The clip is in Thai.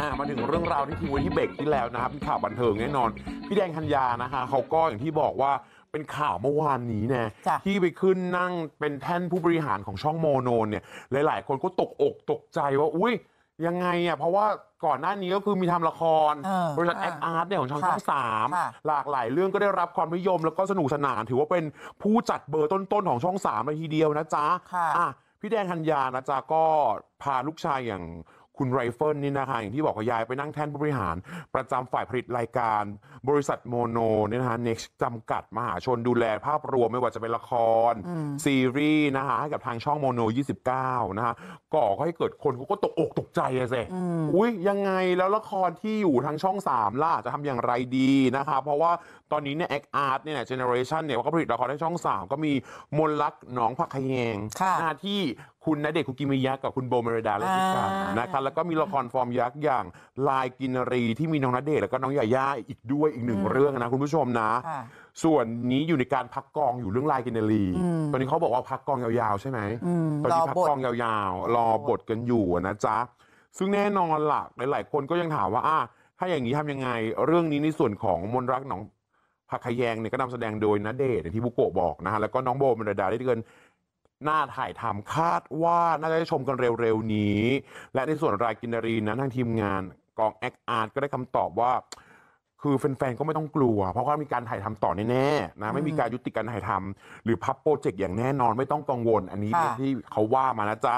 อ่ามาถึงเรื่องราวที่ทิ้งไว้ที่เบรกที่แล้วนะครับข่าวบันเทิงแน่นอน พี่แดงธัญญานะฮะเขาก็อย่างที่บอกว่าเป็นข่าวเมื่อวานนี้นะที่ไปขึ้นนั่งเป็นแท่นผู้บริหารของช่องโมโนเนี่ยหลายๆคนก็ตกอกตกใจว่าอุ้ยยังไงอ่ะเพราะว่าก่อนหน้านี้ก็คือมีทำละคร บริษัทแอคอาร์ตเนี่ยของช่องช่องสามหลากหลายเรื่องก็ได้รับความนิยมแล้วก็สนุกสนาน ถือว่าเป็นผู้จัดเบอร์ต้นๆของช่องสามเลยทีเดียวนะจ๊ะะอ่ะพี่แดงธัญญานะจ๊ะก็พาลูกชายอย่างคุณไรเฟิลนี่นะคะอย่างที่บอกวาย้ายไปนั่งแท่นผู้บริหาร ประจำฝ่ายผลิตรายการบริษัทโมโนเนี่ยนะคะเน็กจำกัดมหาชนดูแลภาพรวมไม่ว่าจะเป็นละครซีรีส์นะคะให้กับทางช่องโมโน 29 นะคะก่อให้เกิดคนเขาก็ตก อกตกใจเลยอุ้ยยังไงแล้วละครที่อยู่ทางช่อง 3 ล่ะจะทำอย่างไรดีนะคะเพราะว่าตอนนี้เนี่ยแอคอาร์ตเนี่ยเจเนอเรชันเนี่ยก็ผลิตละครให้ช่อง3ก็มีมนลักหนองผักขยงหน้าที่คุณณเดชนคุกิมิยะกับคุณโบเมรดาและพิการนะครับแล้วก็มีละครฟอร์มยักษ์อย่างลายกินรีที่มีน้องณเดชน์แล้วก็น้องยาย่าอีกด้วยอีกหนึ่งเรื่องนะคุณผู้ชมนะ ส่วนนี้อยู่ในการพักกองอยู่เรื่องลายกินรี ตอนนี้เขาบอกว่าพักกองยาวๆใช่ไหมตอนนี้พักกองยาวๆรอบทกันอยู่นะจ๊ะ ซึ่งแน่นอนล่ะหลายๆ คนก็ยังถามว่าอ่ะถ้าอย่างนี้ทำยังไง เรื่องนี้ในส่วนของมนรักหนองพักขยงเนี่ยก็นำแสดงโดยณเดชน์ที่บุโกะบอกนะฮะแล้วก็น้องโบมรดาได้เกินน่าถ่ายทำคาดว่า น่าจะได้ชมกันเร็วๆ นี้ และในส่วนรายกินรีนะทางทีมงานกองแอคอาร์ตก็ได้คำตอบว่า คือแฟนๆ ก็ไม่ต้องกลัว เพราะว่ามีการถ่ายทำต่อแน่ๆนะไม่มีการยุติการถ่ายทำหรือพับโปรเจกต์อย่างแน่นอนไม่ต้องกังวล อันนี้ที่เขาว่ามานะจ๊ะ